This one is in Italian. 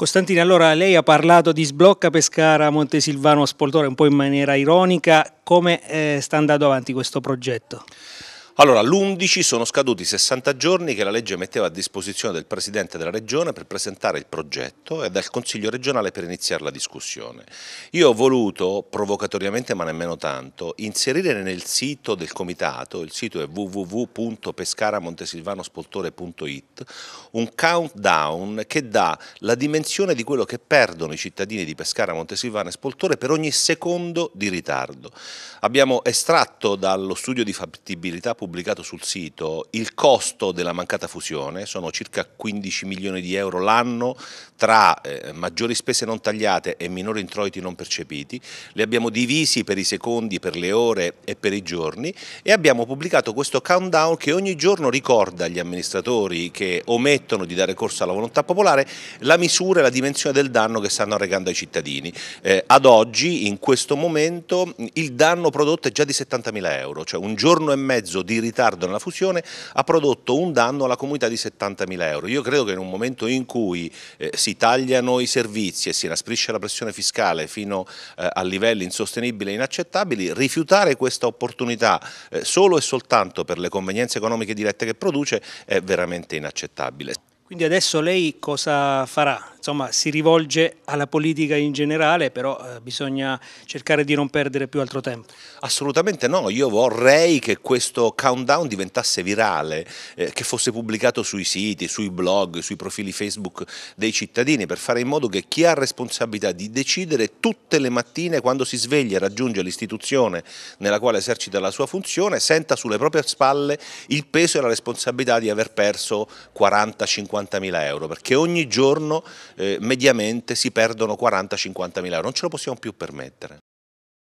Costantino, allora lei ha parlato di sblocca Pescara Montesilvano Spoltore un po' in maniera ironica, come eh, sta andando avanti questo progetto? Allora, l'11 sono scaduti i 60 giorni che la legge metteva a disposizione del Presidente della Regione per presentare il progetto e dal Consiglio regionale per iniziare la discussione. Io ho voluto, provocatoriamente ma nemmeno tanto, inserire nel sito del Comitato, il sito è www.pescaramontesilvanospoltore.it, un countdown che dà la dimensione di quello che perdono i cittadini di Pescara, Montesilvano e Spoltore per ogni secondo di ritardo. Abbiamo estratto dallo studio di fattibilità pubblica pubblicato sul sito, il costo della mancata fusione sono circa 15 milioni di euro l'anno tra eh, maggiori spese non tagliate e minori introiti non percepiti, li abbiamo divisi per i secondi, per le ore e per i giorni e abbiamo pubblicato questo countdown che ogni giorno ricorda agli amministratori che omettono di dare corso alla volontà popolare la misura e la dimensione del danno che stanno arrecando ai cittadini. Eh, ad oggi, in questo momento, il danno prodotto è già di 70 mila euro, cioè un giorno e mezzo di di ritardo nella fusione ha prodotto un danno alla comunità di 70.000 euro. Io credo che in un momento in cui eh, si tagliano i servizi e si inasprisce la pressione fiscale fino eh, a livelli insostenibili e inaccettabili, rifiutare questa opportunità eh, solo e soltanto per le convenienze economiche dirette che produce è veramente inaccettabile. Quindi adesso lei cosa farà? Insomma, si rivolge alla politica in generale, però eh, bisogna cercare di non perdere più altro tempo. Assolutamente no, io vorrei che questo countdown diventasse virale, eh, che fosse pubblicato sui siti, sui blog, sui profili Facebook dei cittadini, per fare in modo che chi ha responsabilità di decidere tutte le mattine quando si sveglia e raggiunge l'istituzione nella quale esercita la sua funzione, senta sulle proprie spalle il peso e la responsabilità di aver perso 40, 50 50.000 euro, perché ogni giorno eh, mediamente si perdono 40-50.000 euro, non ce lo possiamo più permettere.